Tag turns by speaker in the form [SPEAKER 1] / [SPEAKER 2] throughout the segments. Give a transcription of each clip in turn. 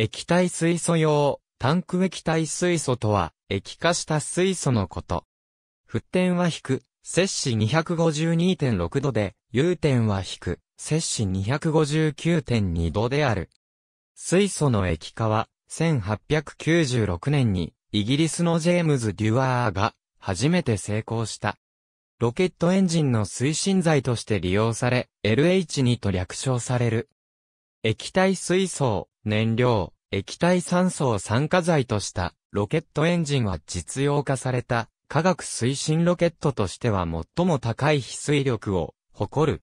[SPEAKER 1] 液体水素用、タンク液体水素とは、液化した水素のこと。沸点は低、摂氏252.6度で、融点は低、摂氏259.2度である。水素の液化は、1896年に、イギリスのジェームズ・デュアーが、初めて成功した。ロケットエンジンの推進剤として利用され、LH2 と略称される。液体水素を燃料、液体酸素を酸化剤としたロケットエンジンは実用化された科学推進ロケットとしては最も高い翡翠力を誇る。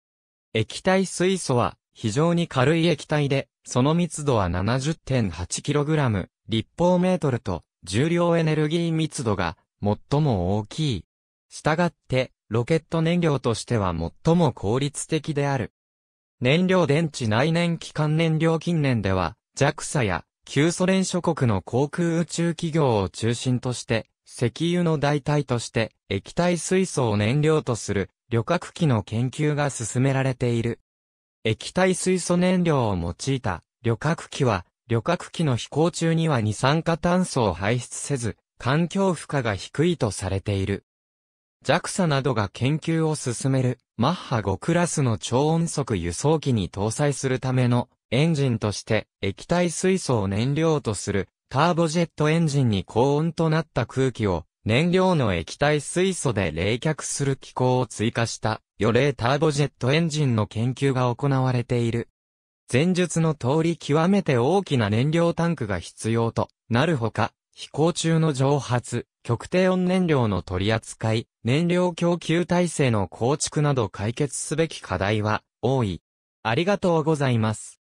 [SPEAKER 1] 液体水素は非常に軽い液体で、その密度は 70.8kg 立方メートルと重量エネルギー密度が最も大きい。したがって、ロケット燃料としては最も効率的である。燃料電池内燃機関燃料近年では、JAXA や旧ソ連諸国の航空宇宙企業を中心として、石油の代替として液体水素を燃料とする旅客機の研究が進められている。液体水素燃料を用いた旅客機は、旅客機の飛行中には二酸化炭素を排出せず、環境負荷が低いとされている。JAXA などが研究を進めるマッハ5クラスの超音速輸送機に搭載するためのエンジンとして液体水素を燃料とするターボジェットエンジンに高温となった空気を燃料の液体水素で冷却する機構を追加した予冷ターボジェットエンジンの研究が行われている。前述の通り極めて大きな燃料タンクが必要となるほか、飛行中の蒸発、極低温燃料の取り扱い、燃料供給体制の構築など解決すべき課題は多い。ありがとうございます。